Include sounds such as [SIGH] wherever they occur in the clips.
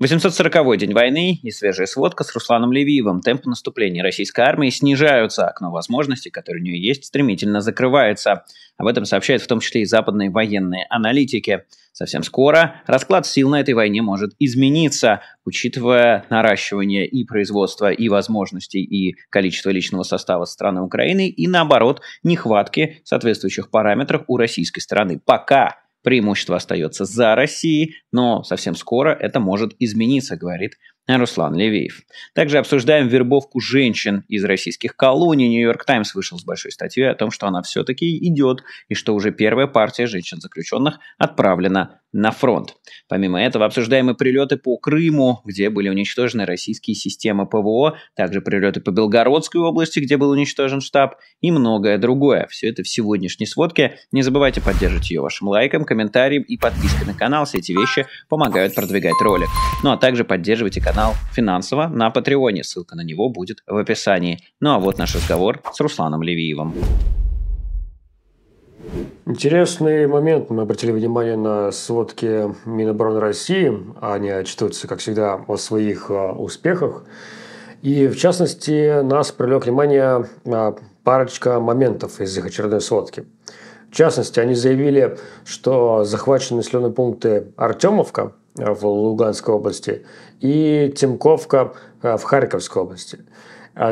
840-й день войны и свежая сводка с Русланом Левиевым. Темпы наступления российской армии снижаются, окно возможностей, которое у нее есть, стремительно закрывается. Об этом сообщают в том числе и западные военные аналитики. Совсем скоро расклад сил на этой войне может измениться, учитывая наращивание и производства, и возможностей, и количество личного состава страны Украины, и наоборот, нехватки соответствующих параметров у российской стороны. Пока преимущество остается за Россией, но совсем скоро это может измениться, говорит Руслан Левеев. Также обсуждаем вербовку женщин из российских колоний. Нью-Йорк Таймс вышел с большой статьей о том, что она все-таки идет, и что уже первая партия женщин-заключенных отправлена на фронт. Помимо этого, обсуждаемы прилеты по Крыму, где были уничтожены российские системы ПВО, также прилеты по Белгородской области, где был уничтожен штаб, и многое другое. Все это в сегодняшней сводке. Не забывайте поддерживать ее вашим лайком, комментарием и подпиской на канал. Все эти вещи помогают продвигать ролик. Ну а также поддерживайте канал финансово на Патреоне. Ссылка на него будет в описании. Ну а вот наш разговор с Русланом Левиевым. Интересный момент. Мы обратили внимание на сводки Минобороны России. Они отчитываются, как всегда, о своих а, успехах. И, в частности, нас привлек внимание а, парочка моментов из их очередной сводки. В частности, они заявили, что захвачены населенные пункты Артемовка а, в Луганской области и Тимковка в Харьковской области.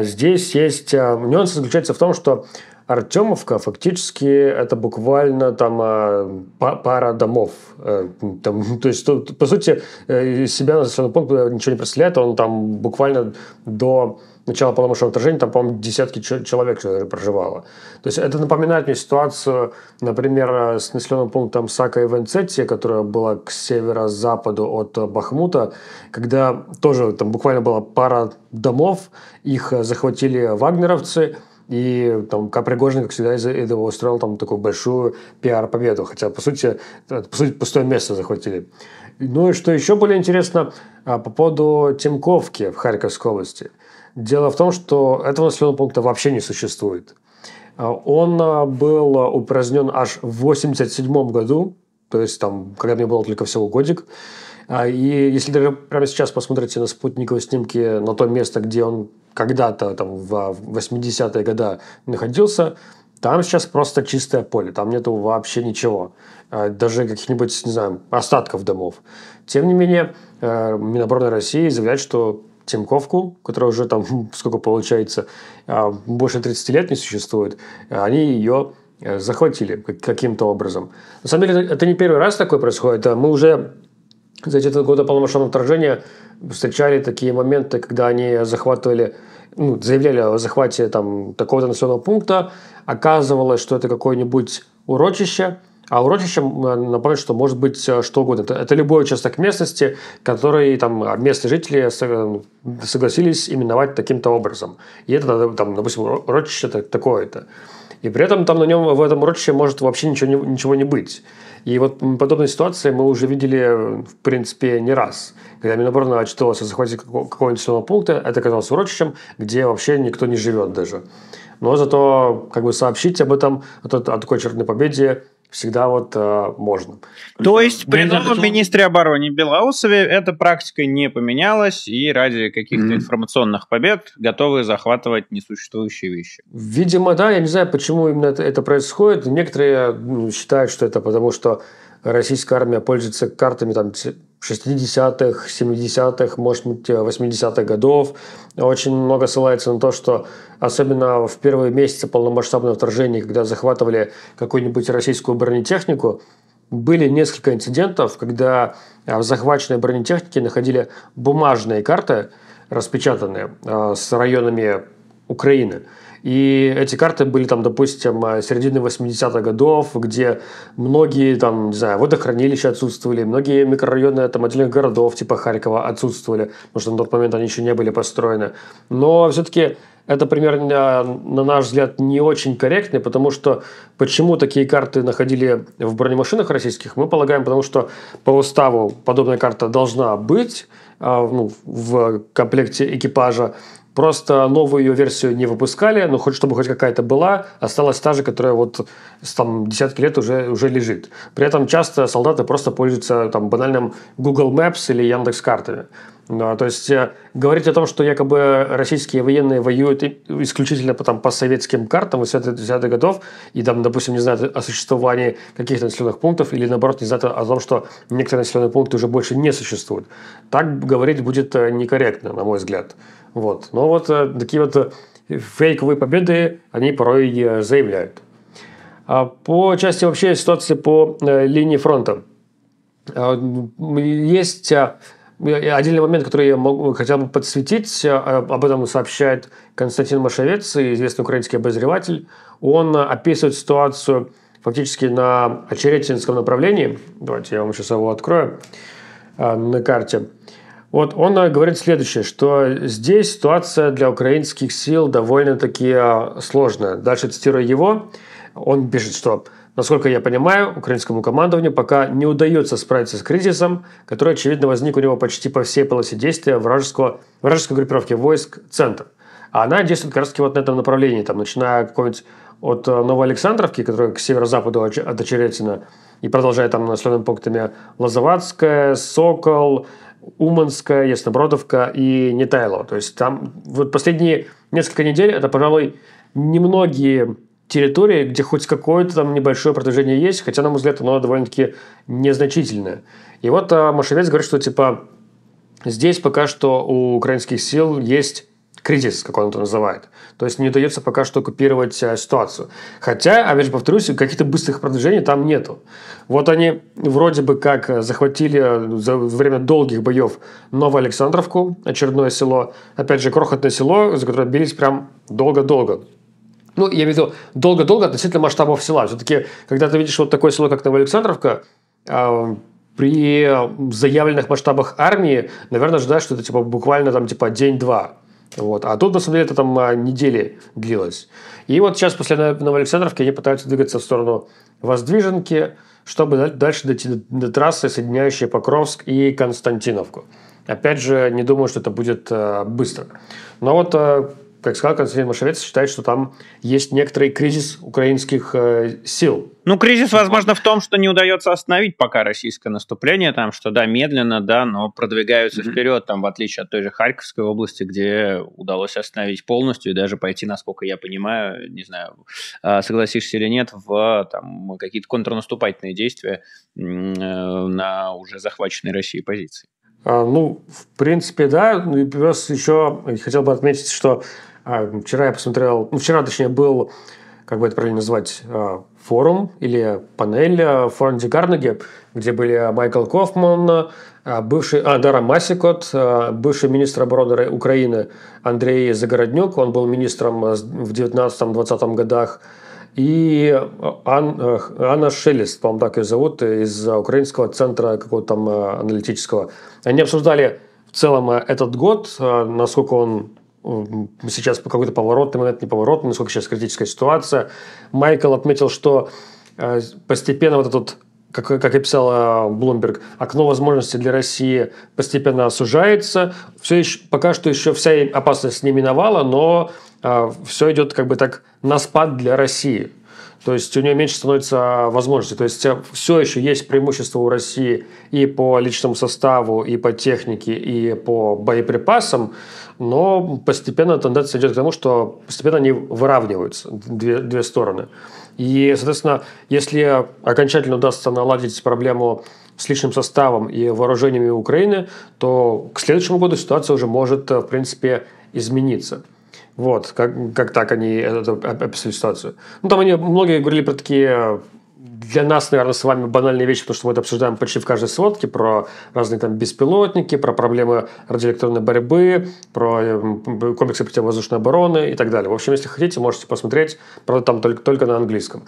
Здесь есть нюанс заключается в том, что Артемовка фактически это буквально там а, пара домов. Э, там, [LAUGHS] то есть, тут, по сути, э, себя населенный пункт ничего не представляет, он там буквально до начала полномочного отражения там, по-моему, десятки человек проживало. То есть это напоминает мне ситуацию, например, э, с населенным пунктом Сака и Венцетти, которая была к северо-западу от Бахмута, когда тоже там буквально была пара домов, их захватили вагнеровцы – и там Капригожин, как всегда, из этого устроил там такую большую пиар-победу. Хотя, по сути, э, по сути, пустое место захватили. Ну и что еще более интересно, а, по поводу Тимковки в Харьковской области. Дело в том, что этого населенного пункта вообще не существует. А, он а, был упразднен аж в 1987 году, то есть там, когда мне было только всего годик. А, и если даже прямо сейчас посмотрите на спутниковые снимки на то место, где он когда-то там в 80-е годы находился, там сейчас просто чистое поле, там нету вообще ничего, а, даже каких-нибудь, не знаю, остатков домов. Тем не менее, э, Минобороны России заявляют, что Тимковку, которая уже там, [LAUGHS] сколько получается, а, больше 30 лет не существует, они ее э, захватили каким-то образом. На самом деле, это не первый раз такое происходит. Мы уже за эти годы полномасштабного вторжения встречали такие моменты, когда они захватывали, ну, заявляли о захвате там такого-то населенного пункта, оказывалось, что это какое-нибудь урочище, а урочищем, напомню, что может быть э, что угодно. Это, это любой участок местности, который там а местные жители согласились именовать таким-то образом. И это, там, допустим, урочище такое-то. И при этом там на нем в этом урочище может вообще ничего ничего не быть. И вот подобные ситуации мы уже видели, в принципе, не раз. Когда Минобороны отчитывалась о захвате какого-нибудь населенного пункта, это оказалось урочищем, где вообще никто не живет даже. Но зато как бы сообщить об этом, о, о такой черной победе всегда вот э, можно. То есть при новом министре обороны Белоусове эта практика не поменялась и ради каких-то mm-hmm. информационных побед готовы захватывать несуществующие вещи. Видимо, да. Я не знаю, почему именно это, это происходит. Некоторые ну, считают, что это потому, что российская армия пользуется картами там, 60-х, 70-х, может быть, 80-х годов. Очень много ссылается на то, что особенно в первые месяцы полномасштабного вторжения, когда захватывали какую-нибудь российскую бронетехнику, были несколько инцидентов, когда а, в захваченной бронетехнике находили бумажные карты, распечатанные а, с районами Украины – и эти карты были там, допустим, э, середины 80-х годов, где многие там, не знаю, водохранилища отсутствовали, многие микрорайоны там отдельных городов типа Харькова отсутствовали, потому что на тот момент они еще не были построены. Но все-таки это примерно э, на наш взгляд, не очень корректный, потому что почему такие карты находили в бронемашинах российских, мы полагаем, потому что по уставу подобная карта должна быть э, ну, в комплекте экипажа, Просто новую ее версию не выпускали, но хоть чтобы хоть какая-то была, осталась та же, которая вот там десятки лет уже, уже лежит. При этом часто солдаты просто пользуются там банальным Google Maps или Яндекс картами. Да, ну, то есть э, говорить о том, что якобы российские военные воюют исключительно по там, по советским картам 80-х годов и там, допустим, не знают о существовании каких-то населенных пунктов или наоборот не знают о том, что некоторые населенные пункты уже больше не существуют. Так говорить будет э, некорректно, на мой взгляд. Вот. Но вот э, такие вот э, фейковые победы они порой э, заявляют. А по части вообще ситуации по линии фронта. А, есть отдельный момент, который я могу, хотел бы подсветить. Об этом сообщает Константин Машевец, известный украинский обозреватель. Он описывает ситуацию фактически на Очеретинском направлении. Давайте я вам сейчас его открою на карте. Вот он э, говорит следующее, что здесь ситуация для украинских сил довольно-таки э, сложная. Дальше цитирую его, он пишет, что Насколько я понимаю, украинскому командованию пока не удается справиться с кризисом, который, очевидно, возник у него почти по всей полосе действия вражеского, вражеской группировки войск «Центр». А она действует как раз вот на этом направлении, там, начиная какой-нибудь от э, Новоалександровки, которая к северо-западу от Очеретина, и продолжая там населенными пунктами Лозоватская, Сокол, Уманская, Яснобродовка и Нетайло. То есть там вот последние несколько недель это, пожалуй, немногие территории, где хоть какое-то там небольшое продвижение есть, хотя, на мой взгляд, оно довольно-таки незначительное. И вот а, Машевец говорит, что типа здесь пока что у украинских сил есть кризис, как он это называет. То есть не удается пока что купировать э, ситуацию. Хотя, опять же повторюсь, каких-то быстрых продвижений там нету. Вот они вроде бы как захватили э, за время долгих боев новую Александровку, очередное село. Опять же, крохотное село, за которое бились прям долго-долго. Ну, я имею в виду долго-долго относительно масштабов села. Все-таки, когда ты видишь вот такое село, как Новоалександровка, э, при заявленных масштабах армии, наверное, ждать, что это типа буквально там типа день-два. Вот. А тут, на самом деле, это там а, недели длилось. И вот сейчас после Новоалександровки они пытаются двигаться в сторону Воздвиженки, чтобы дальше дойти до трассы, соединяющей Покровск и Константиновку. Опять же, не думаю, что это будет а, быстро. Но вот а, как сказал Константин Машевец, считает, что там есть некоторый кризис украинских э, сил. Ну, кризис, возможно, в том, что не удается остановить пока российское наступление, там, что, да, медленно, да, но продвигаются mm-hmm. вперед, там, в отличие от той же Харьковской области, где удалось остановить полностью и даже пойти, насколько я понимаю, не знаю, а, согласишься или нет, в там, какие-то контрнаступательные действия э, на уже захваченной Россией позиции. А, ну, в принципе, да. Ну и плюс еще хотел бы отметить, что а вчера я посмотрел, ну, вчера, точнее, был, как бы это правильно назвать, э, форум или панель э, Форнди Карнеги, где были Майкл Кофман, э, бывший а, Дара Масикот, бывший министр обороны Украины Андрей Загороднюк, он был министром в 19-20 годах, и Ан, Анна Шелест, по-моему, так ее зовут, из украинского центра какого-то там аналитического. Они обсуждали в целом этот год, насколько он сейчас какой-то поворотный момент, не поворотный, насколько сейчас критическая ситуация. Майкл отметил, что э, постепенно вот этот как, как и писала Блумберг, окно возможностей для России постепенно сужается. Все еще, пока что еще вся опасность не миновала, но э, все идет как бы так на спад для России. То есть у нее меньше становится возможностей. То есть все еще есть преимущество у России и по личному составу, и по технике, и по боеприпасам, но постепенно тенденция идет к тому, что постепенно они выравниваются, две, две стороны. И, соответственно, если окончательно удастся наладить проблему с личным составом и вооружениями Украины, то к следующему году ситуация уже может, э, в принципе, измениться. Вот, как, как так они это, описали ситуацию. Ну, там они многие говорили про такие э, для нас, наверное, с вами банальные вещи, потому что мы это обсуждаем почти в каждой сводке, про разные там беспилотники, про проблемы радиоэлектронной борьбы, про э, комплексы противовоздушной обороны и так далее. В общем, если хотите, можете посмотреть, правда, там только, только на английском.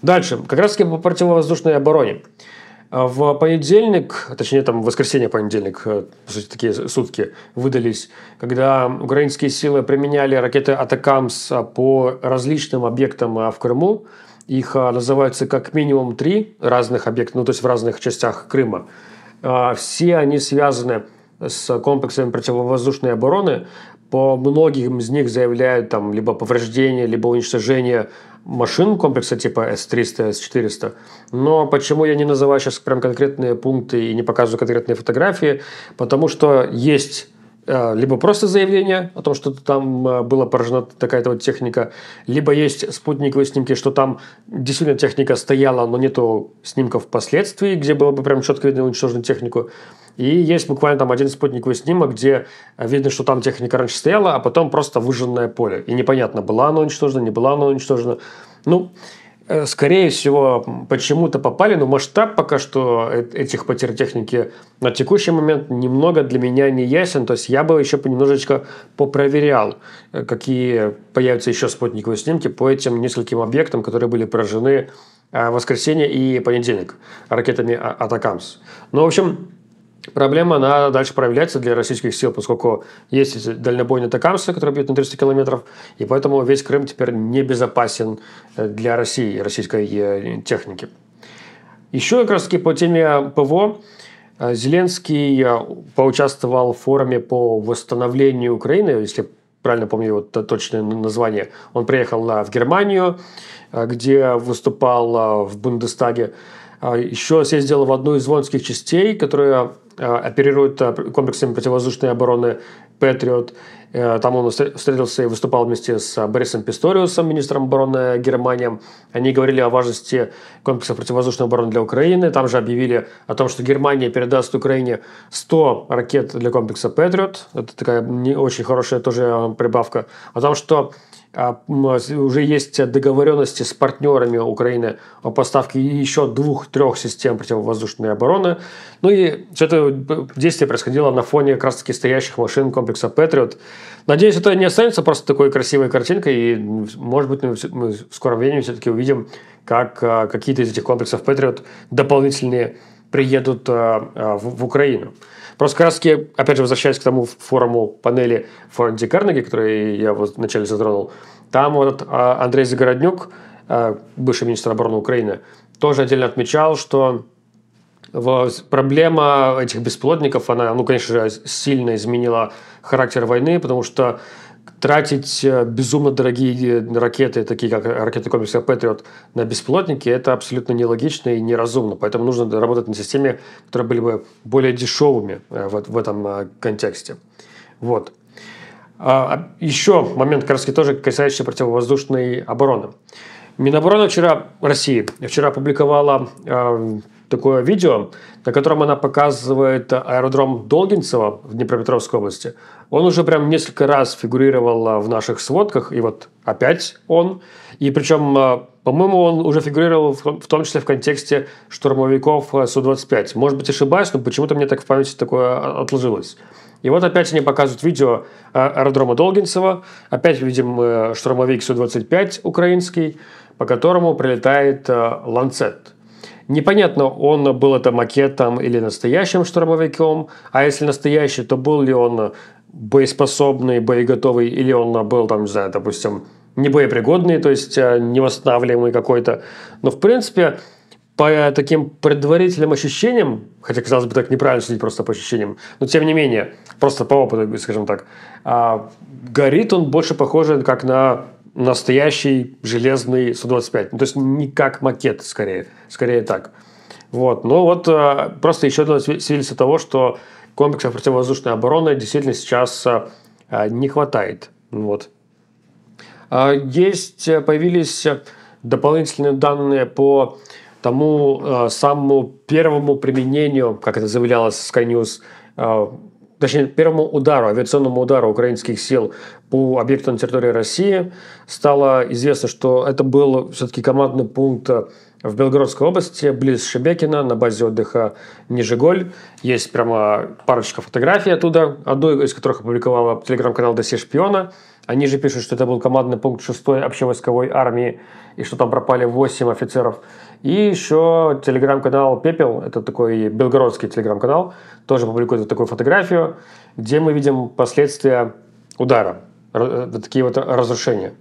Дальше, как раз таки по противовоздушной обороне. А в понедельник, точнее, там, в воскресенье-понедельник, э, по сути, такие сутки выдались, когда украинские силы применяли ракеты «Атакамс» по различным объектам а, в Крыму. Их а, называются как минимум три разных объекта, ну, то есть в разных частях Крыма. Все они связаны с комплексами противовоздушной обороны, по многим из них заявляют там либо повреждение, либо уничтожение машин комплекса типа S300, S400. Но почему я не называю сейчас прям конкретные пункты и не показываю конкретные фотографии? Потому что есть а, либо просто заявление о том, что там а, была поражена такая-то вот техника, либо есть спутниковые снимки, что там действительно техника стояла, но нету снимков впоследствии, где было бы прям четко видно уничтоженную технику. И есть буквально там один спутниковый снимок, где видно, что там техника раньше стояла, а потом просто выжженное поле. И непонятно, была она уничтожена, не была она уничтожена. Ну, Э, скорее всего, почему-то попали, но масштаб пока что э, этих потерь техники на текущий момент немного для меня не ясен, то есть я бы еще немножечко попроверял, э, какие появятся еще спутниковые снимки по этим нескольким объектам, которые были поражены в воскресенье и понедельник ракетами «А-, «Атакамс». Ну, в общем, Проблема, она дальше проявляется для российских сил, поскольку есть дальнобойные токамсы, которые бьют на 300 километров, и поэтому весь Крым теперь небезопасен э, для России, российской э, техники. Еще как раз таки по теме ПВО э, Зеленский поучаствовал в форуме по восстановлению Украины, если правильно помню его точное название. Он приехал в Германию, где выступал в Бундестаге. Еще съездил в одну из воинских частей, которая Э, оперирует э, комплексами противовоздушной обороны «Патриот». Э, там он встретился и выступал вместе с Борисом Писториусом, министром обороны Германии. Они говорили о важности комплексов противовоздушной обороны для Украины. Там же объявили о том, что Германия передаст Украине 100 ракет для комплекса «Патриот». Это такая не очень хорошая тоже прибавка. О том, что а, а, уже есть договоренности с партнерами Украины о поставке еще двух-трех систем противовоздушной обороны. Ну и все это э, действие происходило на фоне как раз таки стоящих машин комплекса Patriot. Надеюсь, это не останется просто такой красивой картинкой, и, может быть, мы в скором времени все-таки увидим, как а, какие-то из этих комплексов Patriot дополнительные приедут в Украину. Просто как раз опять же, возвращаясь к тому форуму панели Форенди Карнеги, который я вначале затронул, там вот а, Андрей Загороднюк, а, бывший министр обороны Украины, тоже отдельно отмечал, что проблема этих бесплодников, она, ну, конечно же, сильно изменила характер войны, потому что тратить э, безумно дорогие э, ракеты, такие как ракеты комплекса Patriot, на беспилотники, это абсолютно нелогично и неразумно. Поэтому нужно работать на системе, которые были бы более дешевыми э, в, в этом контексте. Вот. А, а еще момент, как раз тоже касающийся противовоздушной обороны. Минобороны вчера России вчера опубликовала такое видео, на котором она показывает аэродром Долгинцева в Днепропетровской области. Он уже прям несколько раз фигурировал а, в наших сводках, и вот опять он. И причем, а, по-моему, он уже фигурировал в том числе в контексте штурмовиков а, Су-25. Может быть, ошибаюсь, но почему-то мне так в памяти такое отложилось. И вот опять они показывают видео аэродрома Долгинцева. Опять видим э, штурмовик Су-25 украинский, по которому прилетает «Ланцет». Непонятно, он был это макетом или настоящим штурмовиком, а если настоящий, то был ли он боеспособный, боеготовый, или он был там, не знаю, допустим, не боепригодный, то есть э, невосстанавливаемый какой-то. Но, в принципе, по таким предварительным ощущениям, хотя, казалось бы, так неправильно судить просто по ощущениям, но тем не менее, просто по опыту, скажем так, а, горит он больше похоже как на настоящий железный Су-25. Ну, то есть не как макет, скорее, скорее так. Вот. Ну вот э, просто еще одно свидетельство того, что комплексов противовоздушной обороны действительно сейчас э, не хватает. Вот. А, есть, э, появились дополнительные данные по тому самому первому применению, как это заявлялось в Sky News, точнее, первому удару, авиационному удару украинских сил по объекту на территории России стало известно, что это был все-таки командный пункт в Белгородской области, близ Шебекина, на базе отдыха Нижеголь. Есть прямо парочка фотографий оттуда, одной из которых опубликовала телеграм-канал «Досье шпиона». Они же пишут, что это был командный пункт 6-й общевойсковой армии, и что там пропали 8 офицеров и еще телеграм-канал «Пепел», это такой белгородский телеграм-канал, тоже публикует вот такую фотографию, где мы видим последствия удара. Э, вот такие вот разрушения.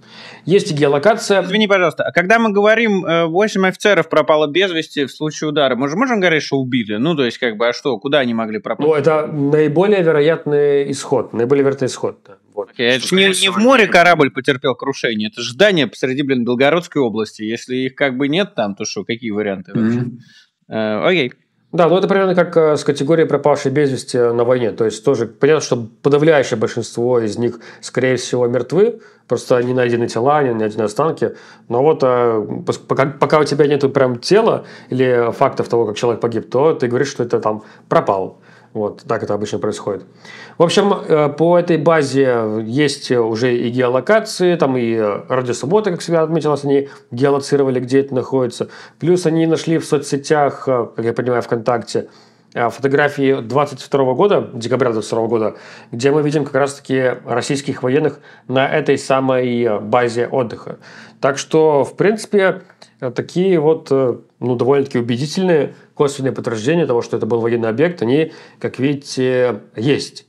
Есть и геолокация. Извини, пожалуйста, а когда мы говорим, 8 э, офицеров пропало без вести в случае удара, мы же можем говорить, что убили? Ну, то есть, как бы, а что, куда они могли пропасть? Ну, это наиболее вероятный исход, наиболее вероятный исход, да. Вот. Okay, это же не, не в море корабль потерпел крушение, это ждание посреди, блин, Белгородской области. Если их как бы нет там, то что, какие варианты? Э, окей. Mm-hmm. Uh, okay. Да, ну это примерно как э, с категорией пропавшей без вести э, на войне. То есть тоже понятно, что подавляющее большинство из них, скорее всего, мертвы, просто не найдены тела, не найдены останки. Но вот э, пока, пока у тебя нет прям тела или фактов того, как человек погиб, то ты говоришь, что это там пропал. Вот так это обычно происходит. В общем, э, по этой базе есть уже и геолокации, там и радио радиосубботы, как всегда отметилось, они геолоцировали, где это находится. Плюс они нашли в соцсетях, э, как я понимаю, ВКонтакте, э, фотографии 22 года, декабря 22 года, где мы видим как раз-таки российских военных на этой самой базе отдыха. Так что, в принципе, такие вот, ну, довольно-таки убедительные косвенные подтверждения того, что это был военный объект, они, как видите, есть.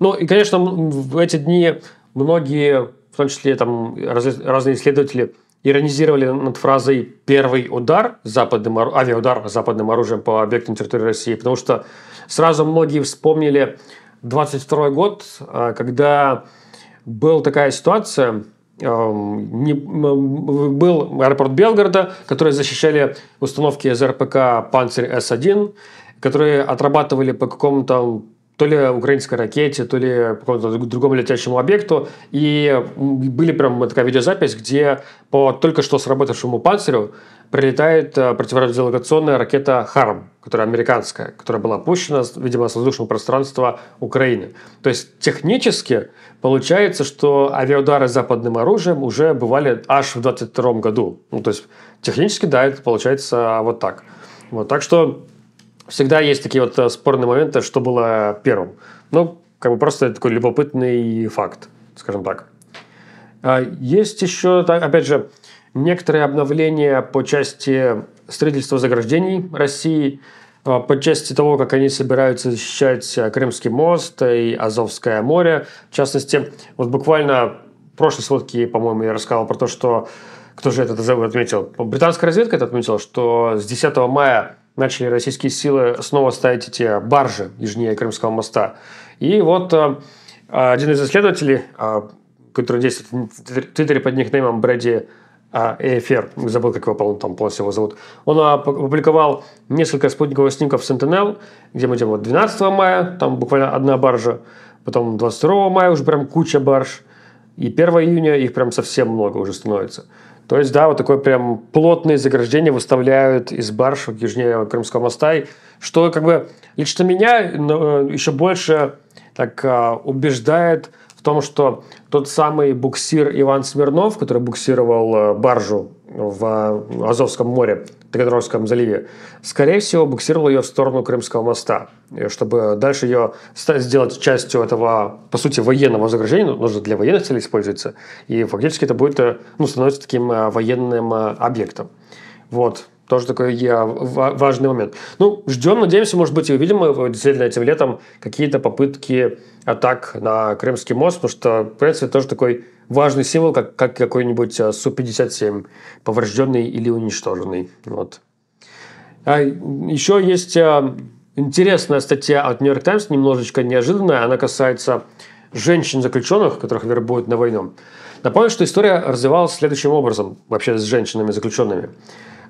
Ну и, конечно, в эти дни многие, в том числе там, раз, разные исследователи, иронизировали над фразой «первый удар западным, авиаудар западным оружием по объектам территории России», потому что сразу многие вспомнили 22 год, а, когда была такая ситуация, был аэропорт Белгорода, которые защищали установки из РПК «Панцирь С-1», которые отрабатывали по какому-то то ли украинской ракете, то ли какому-то другому летящему объекту. И были прям такая видеозапись, где по только что сработавшему панцирю прилетает э, противорадиолокационная ракета «Харм», которая американская, которая была опущена, видимо, с воздушного пространства Украины. То есть технически получается, что авиаудары с западным оружием уже бывали аж в 22 году. Ну, то есть технически, да, это получается а, вот так. Вот, так что всегда есть такие вот э, спорные моменты, что было первым. Ну, как бы просто такой любопытный факт, скажем так. А есть еще, опять же, некоторые обновления по части строительства заграждений России, э, по части того, как они собираются защищать э, Крымский мост и Азовское море. В частности, вот буквально в прошлой сводке, по-моему, я рассказал про то, что кто же это отметил? Британская разведка это отметила, что с 10 мая начали российские силы снова ставить эти баржи южнее Крымского моста. И вот э, один из исследователей, э, который действует в Твиттере под никнеймом Брэди Эфер, забыл, как его по там полностью его зовут, он опубликовал несколько спутниковых снимков Sentinel, где мы идем вот 12 мая, там буквально одна баржа, потом 22 мая уже прям куча барж, и 1 июня их прям совсем много уже становится. То есть, да, вот такое прям плотное заграждение выставляют из барш южнее Крымского моста, что как бы лично меня э, еще больше так э, убеждает в том, что тот самый буксир Иван Смирнов, который буксировал э, баржу в Азовском море, Таганрогском заливе, скорее всего, буксировал ее в сторону Крымского моста, э, чтобы дальше ее сделать частью этого, по сути, военного заграждения, ну, нужно для военных целей используется, и фактически это будет, э, ну, становится таким э, военным объектом. Вот, тоже такой я, важный момент. Ну, ждем, надеемся, может быть, и увидим мы действительно этим летом какие-то попытки атак на Крымский мост, потому что, в принципе, тоже такой важный символ, как, как какой-нибудь э, Су-57, поврежденный или уничтоженный. Вот. А еще есть э, интересная статья от New York Times, немножечко неожиданная. Она касается женщин-заключенных, которых вербуют на войну. Напомню, что история развивалась следующим образом вообще с женщинами-заключенными.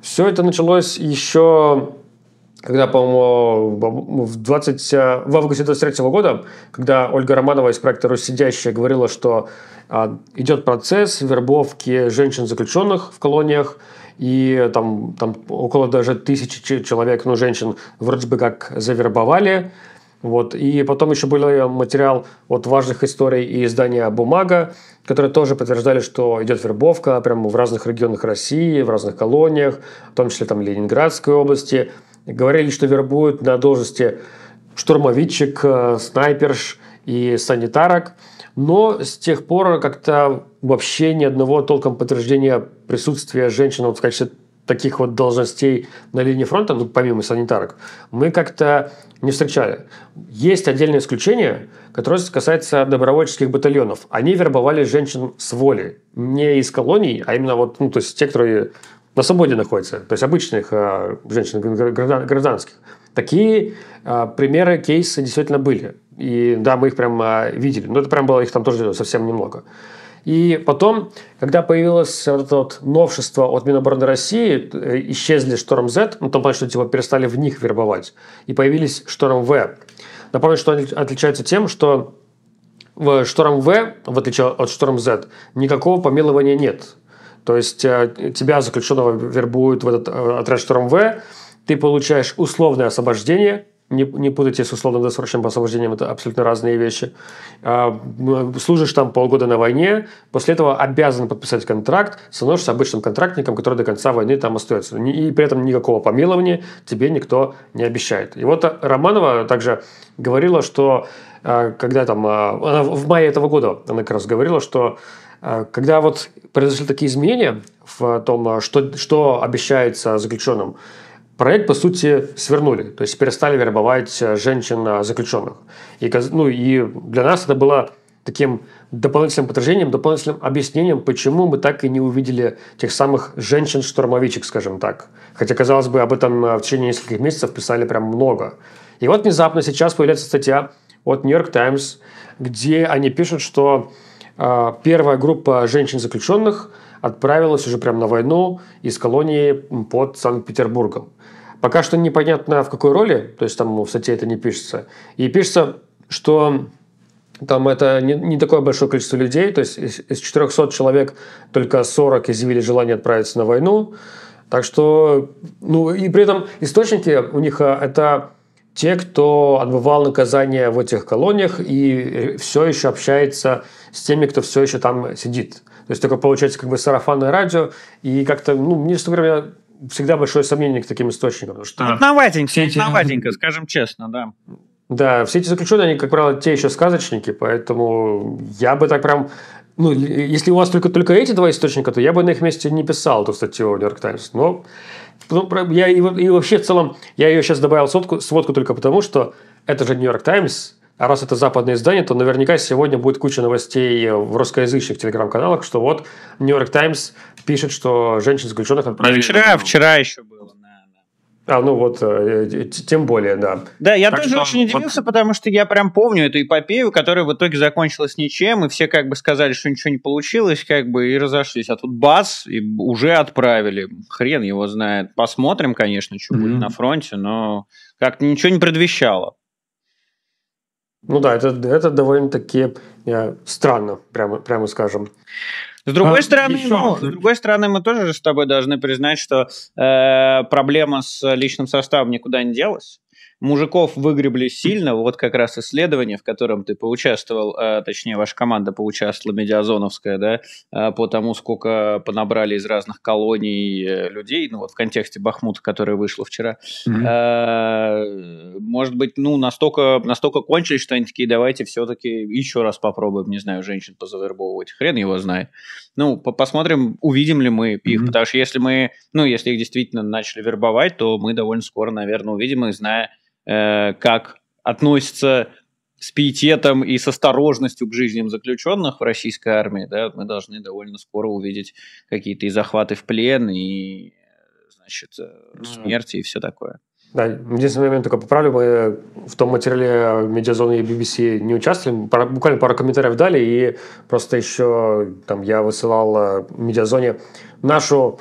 Все это началось еще когда, по-моему, в, 20, э, в августе 23 года, когда Ольга Романова из проекта «Россидящая» говорила, что а, идет процесс вербовки женщин-заключенных в колониях, и там, там около даже тысячи человек, ну, женщин вроде бы как завербовали, вот. И потом еще был э, материал от важных историй и издания «Бумага», которые тоже подтверждали, что идет вербовка прямо в разных регионах России, в разных колониях, в том числе там Ленинградской области – Говорили, что вербуют на должности штурмовичек, э, снайперш и санитарок, но с тех пор как-то вообще ни одного толком подтверждения присутствия женщин вот в качестве таких вот должностей на линии фронта, ну, помимо санитарок, мы как-то не встречали. Есть отдельные исключения, которые касаются добровольческих батальонов. Они вербовали женщин с воли, не из колоний, а именно вот, ну, то есть те, которые на свободе находятся, то есть обычных э, женщин граждан, гражданских. Такие э, примеры, кейсы действительно были. И да, мы их прям э, видели. Но это прям было их там тоже совсем немного. И потом, когда появилось вот это вот новшество от Минобороны России, э, исчезли Шторм Z, ну, в том плане, что типа перестали в них вербовать, и появились Шторм В. Напомню, что они отличаются тем, что в Шторм В, в отличие от Шторм Z, никакого помилования нет. То есть э, тебя заключенного вербуют в этот э, отряд В, ты получаешь условное освобождение, не, не путайте с условным досрочным освобождением, это абсолютно разные вещи. А, служишь там полгода на войне, после этого обязан подписать контракт, становишься обычным контрактником, который до конца войны там остается. И при этом никакого помилования тебе никто не обещает. И вот э, Романова также говорила, что когда там, она в мае этого года, она как раз говорила, что Э, когда вот произошли такие изменения в том, э, что, что обещается заключенным, проект, по сути, свернули. То есть перестали вербовать э, женщин-заключенных. И, ну, и для нас это было таким дополнительным подтверждением, дополнительным объяснением, почему мы так и не увидели тех самых женщин-штурмовичек, скажем так. Хотя, казалось бы, об этом в течение нескольких месяцев писали прям много. И вот внезапно сейчас появляется статья от New York Times, где они пишут, что а, первая группа женщин-заключенных отправилась уже прямо на войну из колонии под Санкт-Петербургом. Пока что непонятно в какой роли, то есть там ну, в статье это не пишется. И пишется, что там это не, не такое большое количество людей, то есть из, из 400 человек только 40 изъявили желание отправиться на войну. Так что, ну и при этом источники у них а, это те, кто отбывал наказание в этих колониях и э, все еще общается с теми, кто все еще там сидит. То есть такое получается как бы сарафанное радио, и как-то, ну, мне, что говоря, всегда большое сомнение к таким источникам. Потому что... Мутноватенько, эти... мутноватенько, скажем честно, да. Да, все эти заключенные, они, как правило, те еще сказочники, поэтому я бы так прям... Ну, если у вас только, только эти два источника, то я бы на их месте не писал эту статью в «Нью-Йорк Таймс». Но ну, я и, и вообще в целом, я ее сейчас добавил сводку, сводку только потому, что это же Нью-Йорк Таймс, а раз это западное издание, то наверняка сегодня будет куча новостей в русскоязычных телеграм-каналах, что вот Нью-Йорк Таймс пишет, что женщин-заключенных отправили... Вчера, вчера еще было. А, ну вот, э, э, тем более, да. Да, я так тоже что, очень удивился, вот... потому что я прям помню эту эпопею, которая в итоге закончилась ничем, и все как бы сказали, что ничего не получилось, как бы и разошлись. А тут бац, и уже отправили. Хрен его знает. Посмотрим, конечно, что mm-hmm. будет на фронте, но как-то ничего не предвещало. Ну да, это, это довольно-таки э, странно, прямо, прямо скажем. С другой а, стороны, еще... ну, с другой стороны, мы тоже с тобой должны признать, что э, проблема с личным составом никуда не делась. Мужиков выгребли сильно. Вот как раз исследование, в котором ты поучаствовал, а, точнее, ваша команда поучаствовала, медиазоновская, да, а, по тому, сколько понабрали из разных колоний э, людей, ну вот в контексте Бахмута, которое вышло вчера. Mm-hmm. А, может быть, ну, настолько, настолько кончились, что они такие, давайте все-таки еще раз попробуем, не знаю, женщин позавербовывать. Хрен его знает. Ну, по посмотрим, увидим ли мы их, mm-hmm. потому что если мы, ну, если их действительно начали вербовать, то мы довольно скоро, наверное, увидим их, зная, Э, как относится с пиететом и с осторожностью к жизням заключенных в российской армии, да, мы должны довольно скоро увидеть какие-то и захваты в плен, и значит, э, ну смерти и все такое. Да, единственный момент только поправлю, мы э, в том материале медиазоны и BBC не участвовали, пара, буквально пару комментариев дали, и просто еще там я высылал медиазоне нашу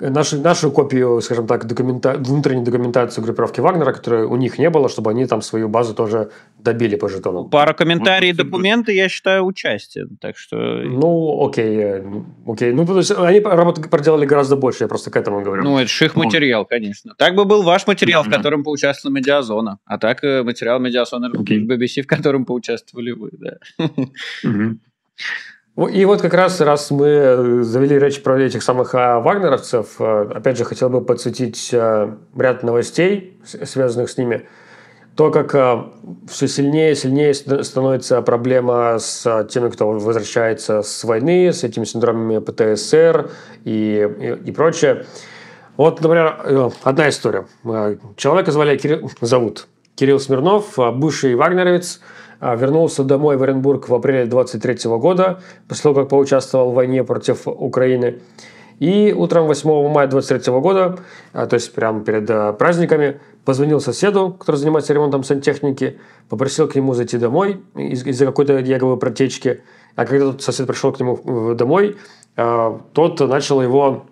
нашу, нашу копию, скажем так, документа... внутреннюю документацию группировки Вагнера, которая у них не было, чтобы они там свою базу тоже добили по жетонам. Пара комментариев, и документы, я считаю, участие. Так что... Ну, окей. Э, окей. Ну, то есть они работу проделали гораздо больше, я просто к этому говорю. Ну, это же их ну. материал, конечно. Так бы был ваш материал, в котором поучаствовала Медиазона. А так э, материал Медиазона okay. BBC, в котором поучаствовали вы, да. Ну, и вот как раз, раз мы э, завели речь про этих самых а, вагнеровцев, э, опять же, хотел бы подсветить э, ряд новостей, связанных с ними. То, как все сильнее и сильнее становится проблема с теми, кто возвращается с войны, с этими синдромами ПТСР и, и, и прочее. Вот, например, одна история. Человека звали Кир... зовут Кирилл Смирнов, бывший вагнеровец – а, вернулся домой в Оренбург в апреле 23 года, после того, как поучаствовал в войне против Украины. И утром 8 мая 23 года, а, то есть прямо перед а, праздниками, позвонил соседу, который занимается ремонтом сантехники, попросил к нему зайти домой из-за какой-то якобы протечки. А когда тот сосед пришел к нему домой, тот начал его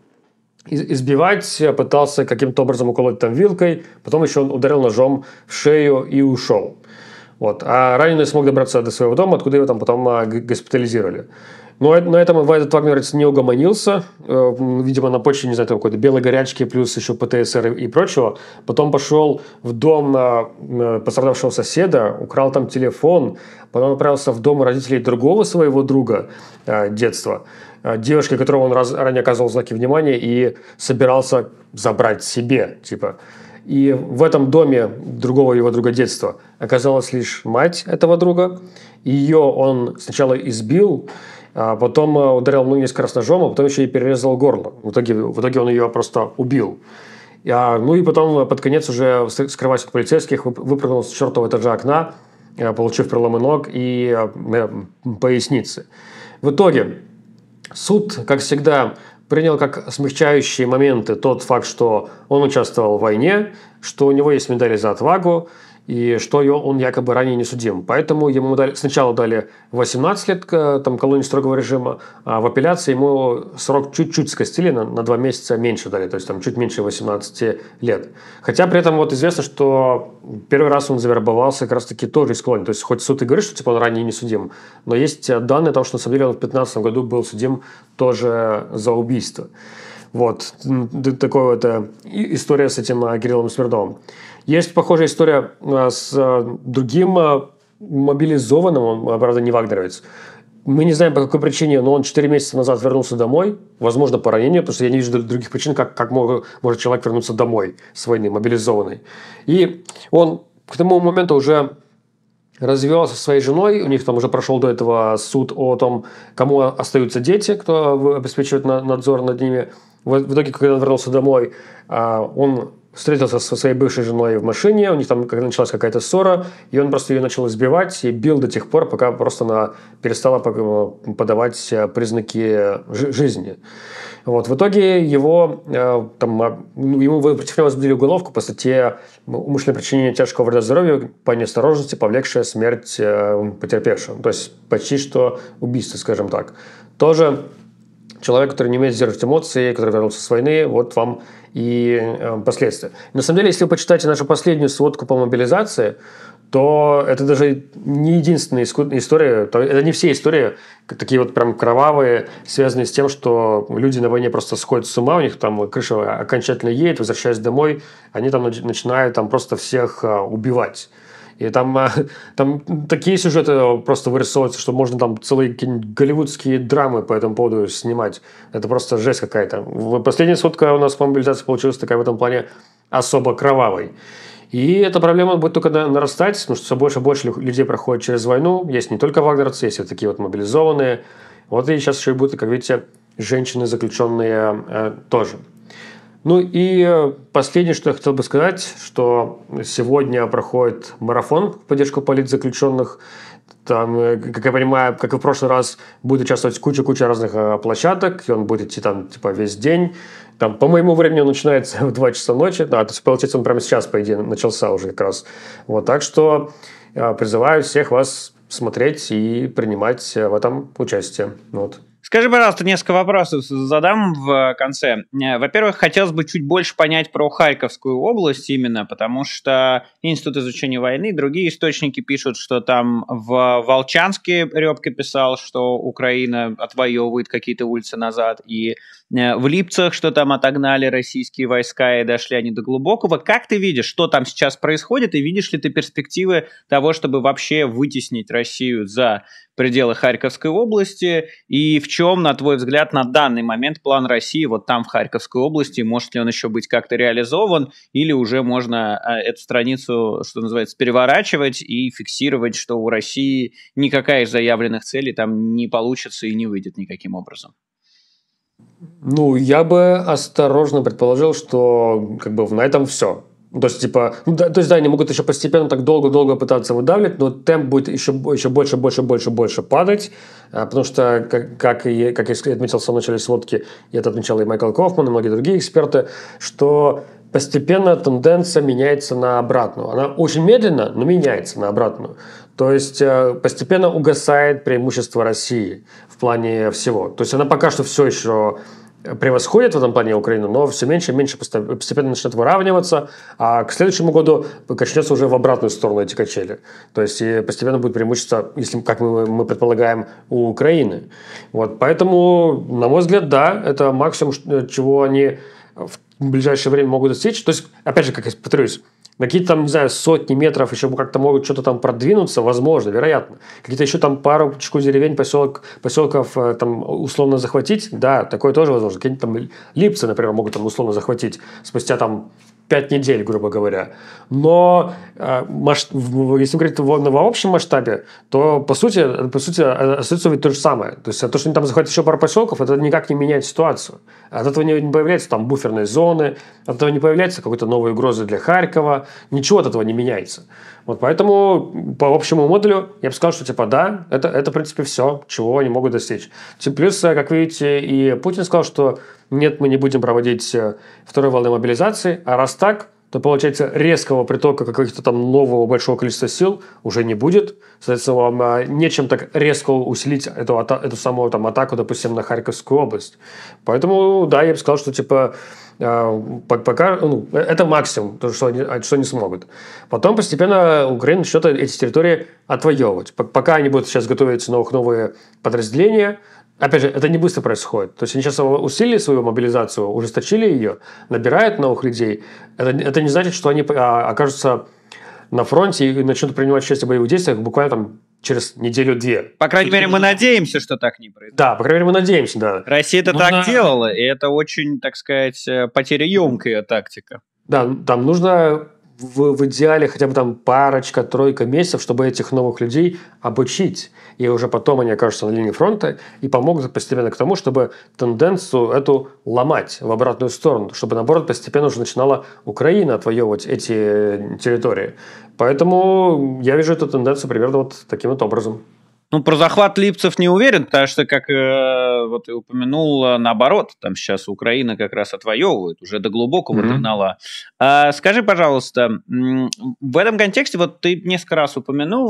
избивать, пытался каким-то образом уколоть там вилкой, потом еще он ударил ножом в шею и ушел. Вот. А раненый смог добраться до своего дома, откуда его там потом а, госпитализировали. Но на этом этот вагнеровец не угомонился, э, видимо, на почве, не знаю, какой-то белой горячки, плюс еще ПТСР и прочего. Потом пошел в дом пострадавшего соседа, украл там телефон, потом отправился в дом родителей другого своего друга э, детства, э, девушки, которого он раз, ранее оказывал знаки внимания и собирался забрать себе, типа. И в этом доме другого его друга детства оказалась лишь мать этого друга. Ее он сначала избил, а потом э, ударил ну, несколько раз ножом, а потом еще и перерезал горло. В итоге, в итоге он ее просто убил. А, ну и потом э, под конец уже скрываясь от полицейских, выпрыгнул с чертового этажа окна, э, получив преломы ног и поясницы. В итоге суд, как всегда, принял как смягчающие моменты тот факт, что он участвовал в войне, что у него есть медали за отвагу, и что он якобы ранее не судим. Поэтому ему дали, сначала дали 18 лет там, колонии строгого режима, а в апелляции ему срок чуть-чуть скостили, на, на 2 месяца меньше дали, то есть там чуть меньше 18 лет. Хотя при этом вот известно, что первый раз он завербовался как раз-таки тоже из колонии. То есть хоть суд и говорит, что типа он ранее не судим, но есть данные о том, что на самом деле он в 2015 году был судим тоже за убийство. Вот такая вот э, история с этим э, Кириллом Смирновым. Есть похожая история э, с другим мобилизованным, он, правда, не вагнеровец. Мы не знаем, по какой причине, но он 4 месяца назад вернулся домой, возможно, по ранению, потому что я не вижу других причин, как, как мог, может человек вернуться домой с войны, мобилизованный. И он к тому моменту уже развелся со своей женой, у них там уже прошел до этого суд о том, кому остаются дети, кто обеспечивает надзор над ними – в итоге, когда он вернулся домой, а, он встретился со своей бывшей женой в машине, у них там началась какая-то ссора, и он просто ее начал избивать и бил до тех пор, пока просто она перестала подавать э, признаки жизни. Вот. В итоге его, э, там, а, ну, ему против него возбудили уголовку по статье умышленное причинение тяжкого вреда здоровью по неосторожности, повлекшая смерть э, потерпевшего. То есть почти что убийство, скажем так. Тоже человек, который не умеет сдерживать эмоции, который вернулся с войны, вот вам и э, последствия. На самом деле, если вы почитаете нашу последнюю сводку по мобилизации, то это даже не единственная история, это не все истории такие вот прям кровавые, связанные с тем, что люди на войне просто сходят с ума, у них там крыша окончательно едет, возвращаясь домой, они там начинают там просто всех э, убивать. И там, а, [LAUGHS] там такие сюжеты э, просто вырисовываются, что можно там целые голливудские драмы по этому поводу снимать. Это просто жесть какая-то. Последняя сутка у нас по мобилизации получилась такая в этом плане особо кровавой. И эта проблема будет только нарастать, потому что все больше и больше людей проходит через войну. Есть не только вагнеровцы, есть вот такие вот мобилизованные. Вот и сейчас еще и будут, как видите, женщины-заключенные э, тоже. Ну и э, последнее, что я хотел бы сказать, что сегодня проходит марафон в поддержку политзаключенных. Там, э, как я понимаю, как и в прошлый раз, будет участвовать куча-куча разных э, площадок, и он будет идти там типа весь день. Там, по моему времени, он начинается [LAUGHS] в 2 часа ночи. А, то есть, получается, он прямо сейчас, по идее, начался уже как раз. Вот, так что призываю всех вас смотреть и принимать в этом участие. Вот. Скажи, пожалуйста, несколько вопросов задам в конце. Э, во-первых, хотелось бы чуть больше понять про Харьковскую область именно, потому что Институт изучения войны, другие источники пишут, что там в Волчанске Ребка писал, что Украина отвоевывает какие-то улицы назад, и Э, в Липцах, что там отогнали российские войска и дошли они до глубокого. Как ты видишь, что там сейчас происходит, и видишь ли ты перспективы того, чтобы вообще вытеснить Россию за пределы Харьковской области, и в чем, на твой взгляд, на данный момент план России вот там, в Харьковской области, может ли он еще быть как-то реализован, или уже можно э, эту страницу, что называется, переворачивать и фиксировать, что у России никакая из заявленных целей там не получится и не выйдет никаким образом? Ну, я бы осторожно предположил, что как бы на этом все. То есть, типа, ну, да, то есть, да, они могут еще постепенно так долго-долго пытаться выдавливать, но темп будет еще, еще больше, больше, больше, больше падать, а, потому что, как, как, и, как я отметил в самом начале сводки, и это отмечал и Майкл Кофман, и многие другие эксперты, что постепенно тенденция меняется на обратную. Она очень медленно, но меняется на обратную. То есть э, постепенно угасает преимущество России в плане всего. То есть она пока что все еще превосходит в этом плане Украину, но все меньше и меньше постепенно начинает выравниваться, а к следующему году качнется уже в обратную сторону эти качели. То есть и постепенно будет преимущество, если, как мы, мы предполагаем, у Украины. Вот, поэтому, на мой взгляд, да, это максимум, чего они в ближайшее время могут достичь. То есть, опять же, как я повторюсь, на Какие-то там, не знаю, сотни метров еще как-то могут что-то там продвинуться, возможно, вероятно. Какие-то еще там парочку деревень, поселок, поселков э, там условно захватить, да, такое тоже возможно. Какие-то там липцы, например, могут там условно захватить спустя там 5 недель, грубо говоря. Но э, если говорить в, в общем масштабе, то по сути, по сути а, остается ведь то же самое. То есть а то, что они там захватят еще пару поселков, это никак не меняет ситуацию. От этого не, не появляются там буферные зоны, от этого не появляется какой-то новой угрозы для Харькова, ничего от этого не меняется. Вот поэтому по общему модулю я бы сказал, что типа да, это, это в принципе все, чего они могут достичь. Плюс, э, как видите, и Путин сказал, что нет, мы не будем проводить э, второй волны мобилизации, а раз так, то получается резкого притока каких-то там нового большого количества сил уже не будет. Соответственно, вам э, нечем так резко усилить эту, эту самую там атаку, допустим, на Харьковскую область. Поэтому, да, я бы сказал, что типа а, пока ну, это максимум, то, что они, что они смогут. Потом постепенно Украина что-то эти территории отвоевывать. Пока они будут сейчас готовиться новых, новые подразделения, Опять же, это не быстро происходит. То есть они сейчас усилили свою мобилизацию, ужесточили ее, набирают новых людей. Это, это не значит, что они а, окажутся на фронте и начнут принимать участие в боевых действиях буквально там через неделю-две. По крайней мере, мы надеемся, что так не произойдет. Да, по крайней мере, мы надеемся, да. Россия это ну так делала, и это очень, так сказать, э, потеряемкая тактика. Да, там нужно в, в идеале хотя бы там парочка, тройка месяцев, чтобы этих новых людей обучить. И уже потом они окажутся на линии фронта и помогут постепенно к тому, чтобы тенденцию эту ломать в обратную сторону, чтобы, наоборот, постепенно уже начинала Украина отвоевывать эти э, территории. Поэтому я вижу эту тенденцию примерно вот таким вот образом. Ну, про захват липцев не уверен, потому что, как э, вот и упомянул, э, наоборот, там сейчас Украина как раз отвоевывает, уже до глубокого mm-hmm. А, скажи, пожалуйста, в этом контексте, вот ты несколько раз и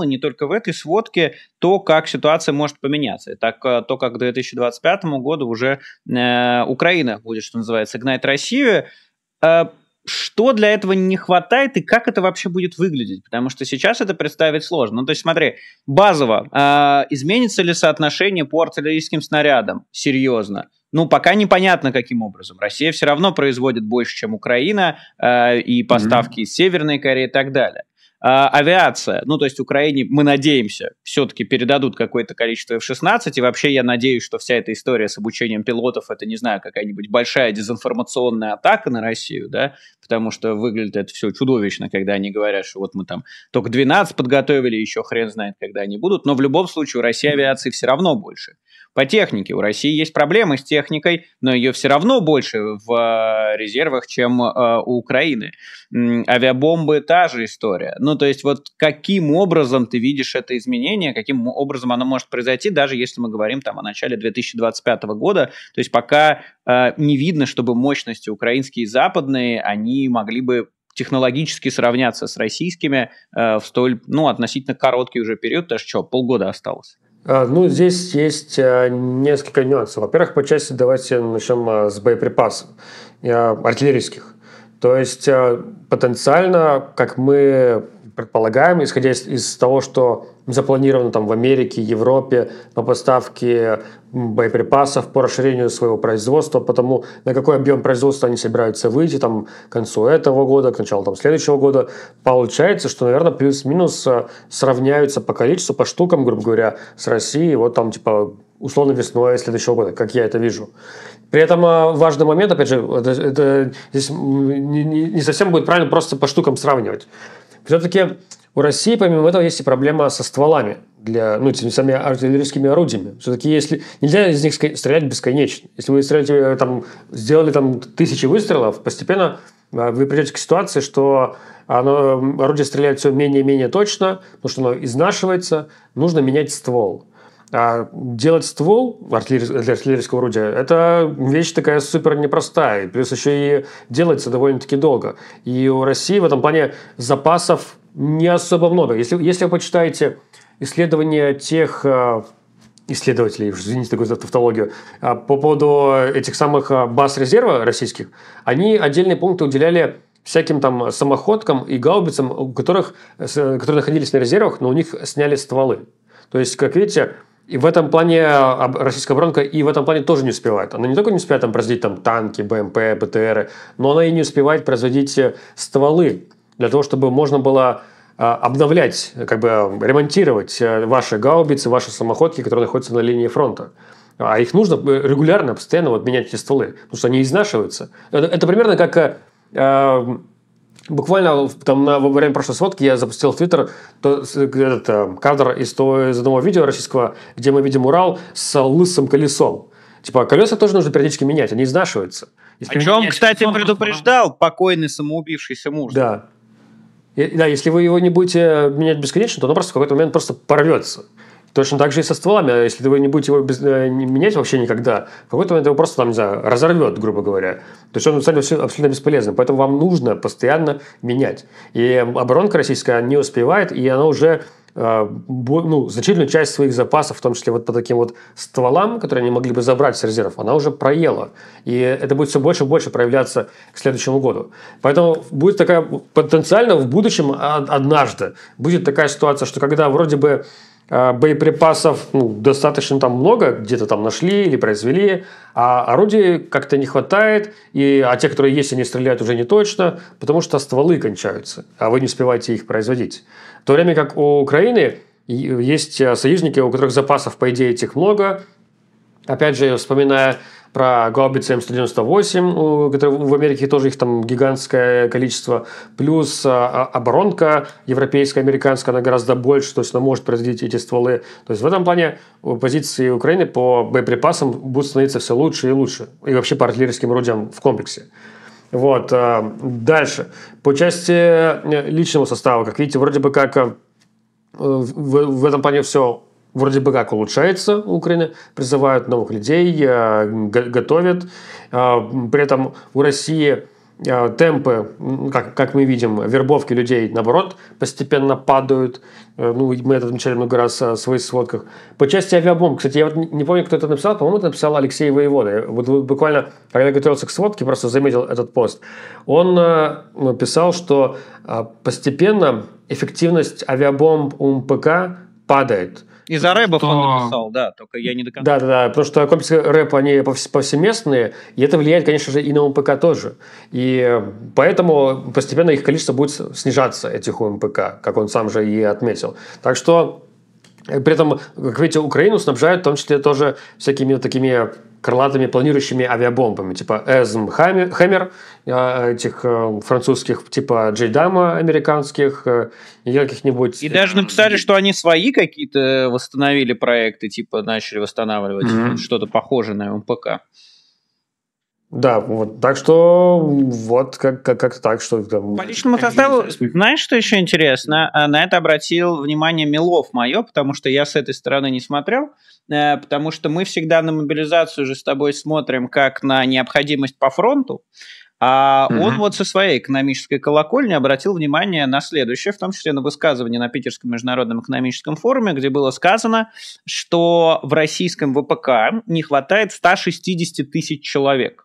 не только в этой сводке, то, как ситуация может поменяться. Так, э, то, как к 2025 году уже э, Украина будет, что называется, гнать Россию. Э, что для этого не хватает и как это вообще будет выглядеть? Потому что сейчас это представить сложно. Ну, то есть, смотри, базово, э, изменится ли соотношение по артиллерийским снарядам? Серьезно. Ну, пока непонятно, каким образом. Россия все равно производит больше, чем Украина, э, и поставки mm-hmm. из Северной Кореи и так далее. А, авиация. Ну, то есть Украине, мы надеемся, все-таки передадут какое-то количество F-16, и вообще я надеюсь, что вся эта история с обучением пилотов, это, не знаю, какая-нибудь большая дезинформационная атака на Россию, да, потому что выглядит это все чудовищно, когда они говорят, что вот мы там только 12 подготовили, еще хрен знает, когда они будут, но в любом случае у России авиации все равно больше по технике. У России есть проблемы с техникой, но ее все равно больше в э, резервах, чем э, у Украины. Авиабомбы – та же история. Ну, то есть вот каким образом ты видишь это изменение, каким образом оно может произойти, даже если мы говорим там о начале 2025 года. То есть пока э, не видно, чтобы мощности украинские и западные, они могли бы технологически сравняться с российскими э, в столь, ну, относительно короткий уже период, даже что, полгода осталось. А, ну, здесь есть а, несколько нюансов. Во-первых, по части давайте начнем а, с боеприпасов артиллерийских. То есть потенциально, как мы предполагаем, исходя из, того, что запланировано там в Америке, Европе по поставке боеприпасов, по расширению своего производства, потому на какой объем производства они собираются выйти там, к концу этого года, к началу там, следующего года. Получается, что, наверное, плюс-минус э, сравняются по количеству, по штукам, грубо говоря, с Россией, вот там типа условно весной следующего года, как я это вижу. При этом э, важный момент, опять же, это, это здесь не, не совсем будет правильно просто по штукам сравнивать. Все-таки у России, помимо этого, есть и проблема со стволами для, ну, теми самыми артиллерийскими орудиями. Все-таки если нельзя из них стрелять бесконечно. Если вы стреляете, э, там, сделали там тысячи выстрелов, постепенно э, вы придете к ситуации, что оно, орудие стреляет все менее и менее точно, потому что оно изнашивается, нужно менять ствол. А делать ствол для артиллерийского орудия – это вещь такая супер непростая. Плюс еще и делается довольно-таки долго. И у России в этом плане запасов не особо много. Если, если вы почитаете исследования тех э, исследователей, извините такую за тавтологию, а, по поводу этих самых а, баз резерва российских, они отдельные пункты уделяли всяким там самоходкам и гаубицам, у которых, которые находились на резервах, но у них сняли стволы. То есть, как видите, и в этом плане а, российская оборонка и в этом плане тоже не успевает. Она не только не успевает там, производить там, танки, БМП, БТРы, но она и не успевает производить э, стволы для того, чтобы можно было а, обновлять, как бы ремонтировать э, ваши гаубицы, ваши самоходки, которые находятся на линии фронта. А их нужно э, регулярно, постоянно вот менять эти стволы, потому что они изнашиваются. Это, это примерно как э, э буквально там, на, во время прошлой сводки я запустил в Твиттер этот кадр из, того, из одного видео российского, где мы видим Урал с лысым колесом. Типа колеса тоже нужно периодически менять, они изнашиваются. Если О чем, кстати, предупреждал покойный самоубившийся муж. Да да, если вы его не будете менять бесконечно, то оно просто в какой-то момент просто порвется. Точно так же и со стволами. А если вы не будете его без, э, не менять вообще никогда, в какой-то момент его просто там, не знаю, разорвет, грубо говоря. То есть он станет абсолютно бесполезный Поэтому вам нужно постоянно менять. И оборонка российская не успевает, и она уже а, ну, значительную часть своих запасов, в том числе вот по таким вот стволам, которые они могли бы забрать с резервов, она уже проела. И это будет все больше и больше проявляться к следующему году. Поэтому будет такая, потенциально в будущем однажды, будет такая ситуация, что когда вроде бы а, боеприпасов ну, достаточно там много, где-то там нашли или произвели, а орудий как-то не хватает, и, а те, которые есть, они стреляют уже не точно, потому что стволы кончаются, а вы не успеваете их производить. В то время как у Украины есть э, союзники, у которых запасов, по идее, этих много. Опять же, вспоминая про Гаубит 798, которые в Америке тоже их там гигантское количество, плюс а, а, оборонка европейская, американская, она гораздо больше, то есть она может производить эти стволы. То есть в этом плане позиции Украины по боеприпасам будут становиться все лучше и лучше, и вообще по артиллерийским орудиям в комплексе. Вот. А, дальше. По части э, личного состава, как видите, вроде бы как э, в, в этом плане все вроде бы как улучшается у Украины, призывают новых людей, э, готовят. Э, при этом у России э, темпы, как, как мы видим, вербовки людей, наоборот, постепенно падают. Ну, мы это отмечали много раз в своих сводках. По части авиабомб, кстати, я вот не помню, кто это написал, по-моему, это написал Алексей Воевода. Вот буквально, когда готовился к сводке, просто заметил этот пост. Он ну, писал, что постепенно эффективность авиабомб УМПК падает – из арэбов что... он написал, да, только я не до конца. Да, да, да, потому что комплексы рэпа, они повсеместные, и это влияет, конечно же, и на УМПК тоже. И поэтому постепенно их количество будет снижаться, этих УМПК, как он сам же и отметил. Так что э, при этом, как видите, Украину снабжают в том числе тоже всякими такими крылатыми планирующими авиабомбами, типа Эзм Хэммер, э, этих э, французских, типа Джейдама американских, или э, каких-нибудь... И даже написали, что они свои какие-то восстановили проекты, типа начали восстанавливать mm-hmm. что-то похожее на МПК. Да, вот, так что вот как, как, как так, что там... По личному составу, знаешь, что еще интересно? А, на это обратил внимание Милов мое, потому что я с этой стороны не смотрел, э, потому что мы всегда на мобилизацию же с тобой смотрим как на необходимость по фронту, а mm он вот со своей экономической колокольни обратил внимание на следующее, в том числе на высказывание на Питерском международном экономическом форуме, где было сказано, что в российском ВПК не хватает 160 тысяч человек.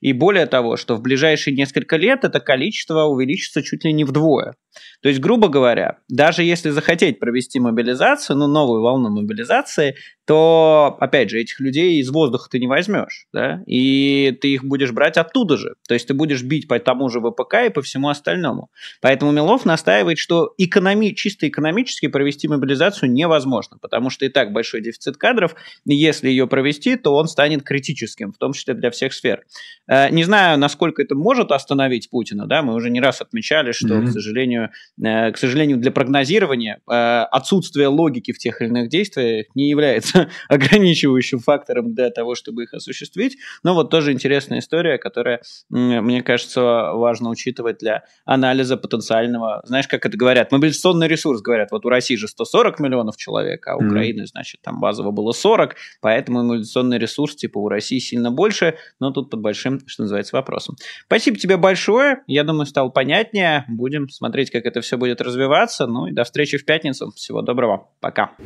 И более того, что в ближайшие несколько лет это количество увеличится чуть ли не вдвое. То есть, грубо говоря, даже если захотеть провести мобилизацию, ну, новую волну мобилизации, то, опять же, этих людей из воздуха ты не возьмешь, да, и ты их будешь брать оттуда же, то есть ты будешь бить по тому же ВПК и по всему остальному. Поэтому Милов настаивает, что экономи- чисто экономически провести мобилизацию невозможно, потому что и так большой дефицит кадров, и если ее провести, то он станет критическим, в том числе для всех сфер. Э, не знаю, насколько это может остановить Путина, да, мы уже не раз отмечали, что, mm-hmm. к сожалению, э, к сожалению, для прогнозирования э, отсутствие логики в тех или иных действиях не является [LAUGHS] ограничивающим фактором для того, чтобы их осуществить. Но вот тоже интересная история, которая, мне кажется, важно учитывать для анализа потенциального, знаешь, как это говорят, мобилизационный ресурс, говорят, вот у России же 140 миллионов человек, а у mm-hmm. Украины, значит, там базово было 40, поэтому мобилизационный ресурс, типа, у России сильно больше, но тут под большим что называется, вопросом. Спасибо тебе большое. Я думаю, стало понятнее. Будем смотреть, как это все будет развиваться. Ну и до встречи в пятницу. Всего доброго. Пока.